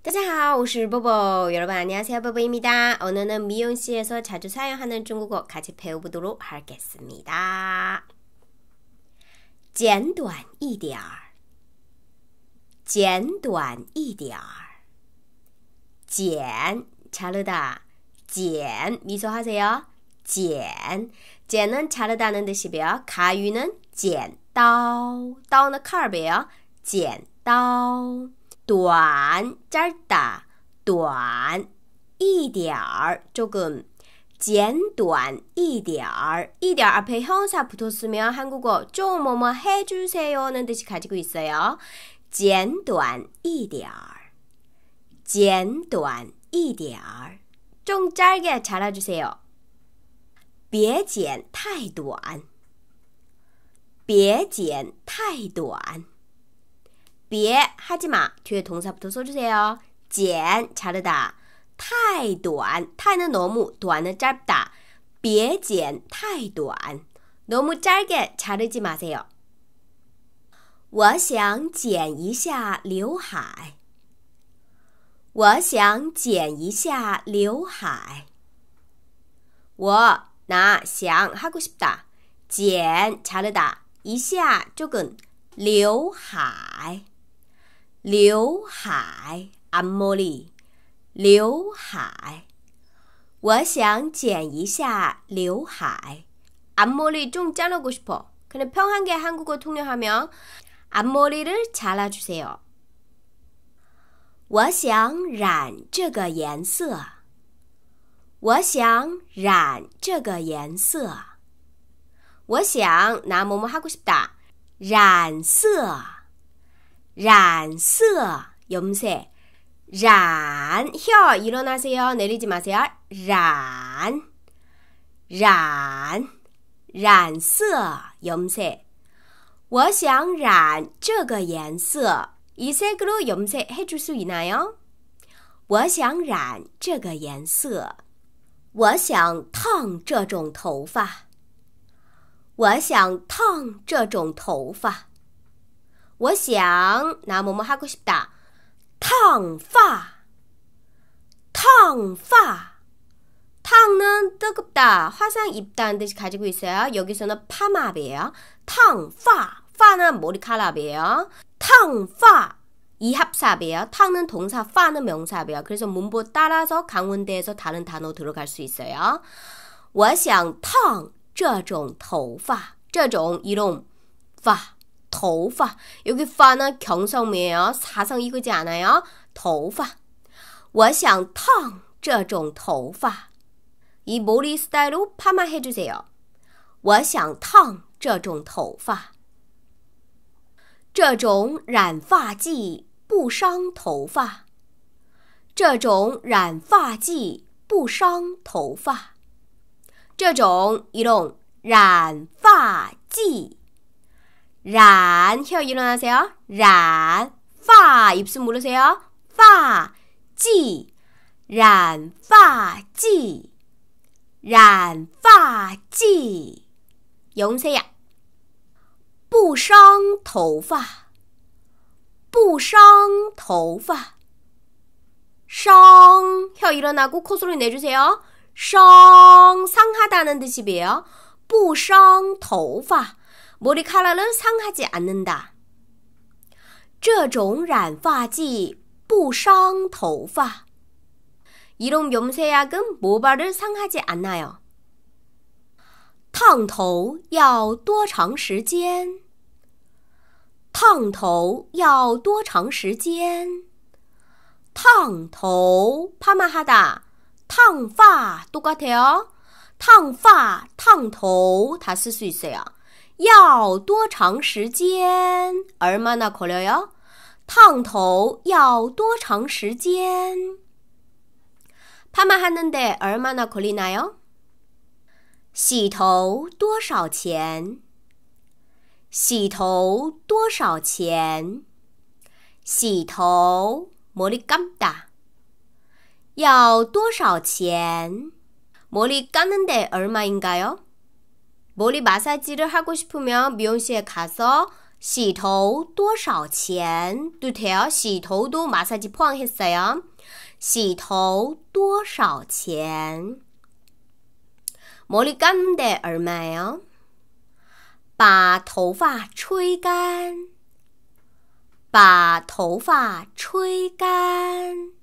大家好,我是 보보. 여러분 안녕하세요, 보보입니다. 오늘은 미용실에서 자주 사용하는 중국어 같이 배워보도록 하겠습니다. 简短一点儿.简短一点儿.简 자르다. 简 미소하세요. 简 简은 자르다는 뜻이며 가위는 剪刀,刀는 칼이에요. 剪刀.短 짧다, 短一点儿 조금 简短一点儿 1절 앞에 형사 붙었으면 한국어 좀 뭐뭐 해주세요는 뜻이 가지고 있어요. 简短一点儿简短一点儿좀 짧게 잘라주세요. 别剪太短别剪太短别 예, 하지마 뒤에 동사 부터 써주세요. 剪 자르다. 太短 타는 너무 短은 짧다. 别剪太短 너무 짧게 자르지 마세요. 我想剪一下刘海.我想剪一下刘海. 我나想 하고 싶다. 剪 자르다. 一下 조금 刘海.刘海，앞 l 리， 刘海，我想剪一下刘海，앞머리좀자르고싶어근데평한게한국어통역하면앞머리를잘라주세요我想染这个颜色，我想染这个颜色，我想拿某某哈古西打染色。 란스 염색 란, 혀 일어나세요. 내리지 마세요. 란, 란, 란色 염색. 我想染这个颜色이 색으로 염색해 줄수 있나요? 我想染这个颜色.我想烫这种头发.我想烫这种头发. 我想,나 뭐뭐 하고 싶다. 烫发,烫发. 탕은 뜨겁다, 화상 입다는 뜻이 가지고 있어요. 여기서는 파마압요 탕파, 파는 머리카락이에요. 탕파, 이 합삽이에요. 탕은 동사, 파는 명사이에요. 그래서 문법 따라서 강원대에서 다른 단어 들어갈 수 있어요. 我想烫这种头发，这种이런 파头发，有个发呢，墙上面要插上一个夹呢呀。头发，我想烫这种头发。伊玻璃丝带路，怕么黑就走。我想烫这种头发。这种染发剂不伤头发。这种染发剂不伤头发。这种一种染发剂。 란혀 일어나세요. 란 파. 입술 모르세요. 파. 찌. 란 파. 찌. 란 파. 찌. 용세야不伤头发.不伤头发. 썽. 혀 일어나고 코소리 내주세요. 썽. 상하다는 뜻이에요. 不伤头发. 머리카락은 상하지 않는다. 这种染发剂不伤头发. 이런 염색약은 모발을 상하지 않아요. 烫头要多长时间?烫头要多长时间?烫头 파마하다. 烫发 똑같아요. 탕파, 탕토 다쓸 수 있어요. 要多长时间？尔妈那可了哟。烫头要多长时间？帕玛哈能得尔妈那可里奈哟。洗头多少钱？洗头多少钱？洗头摩里甘达要多少钱？摩里甘能得儿玛应该哟。 머리 마사지를 하고 싶으면 미용실에 가서 洗头 多少钱도 돼요. 洗头도 마사지 포함했어요. 洗头多少钱? 머리 감는데 얼마예요? 把头发吹干.把头发吹干.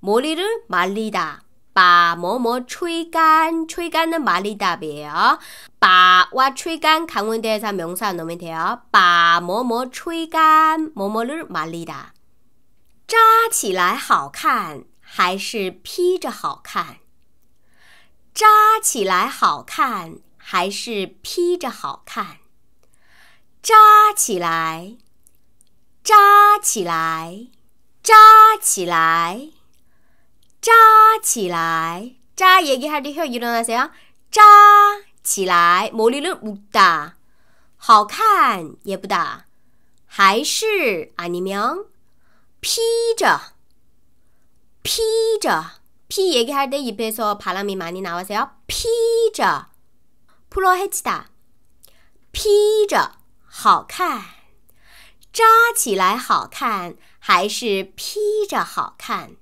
머리를 말리다. 把毛毛吹干，吹干的马里达别啊！把哇吹干，看我这上名山，农民头啊！把毛毛吹干，毛毛绿马里达。扎起来好看，还是披着好看？扎起来好看，还是披着好看？扎起来，扎起来，扎起来。 짜지라이 얘기할 때 혀 일어나세요. 짜지라 머리를 묶다. 好看 예쁘다. 还是 아니면 피자 피자 피 얘기할 때 입에서 바람이 많이 나와서요. 피자 풀어 헤치다. 피자 好看扎起来好看还是披着好看？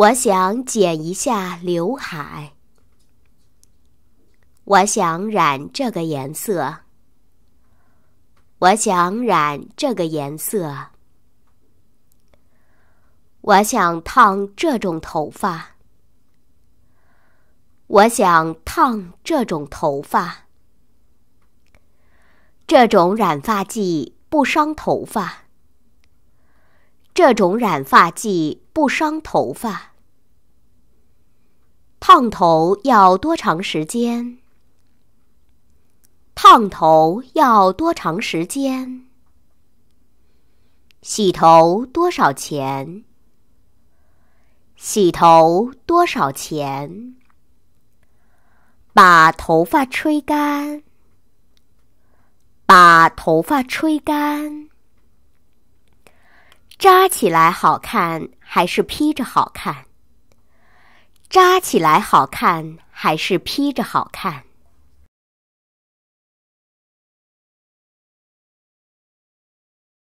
我想剪一下刘海。我想染这个颜色。我想染这个颜色。我想烫这种头发。我想烫这种头发。这种染发剂不伤头发。这种染发剂不伤头发。烫头要多长时间？烫头要多长时间？洗头多少钱？洗头多少钱？把头发吹干。把头发吹干。扎起来好看，还是披着好看？扎起来好看还是披着好看？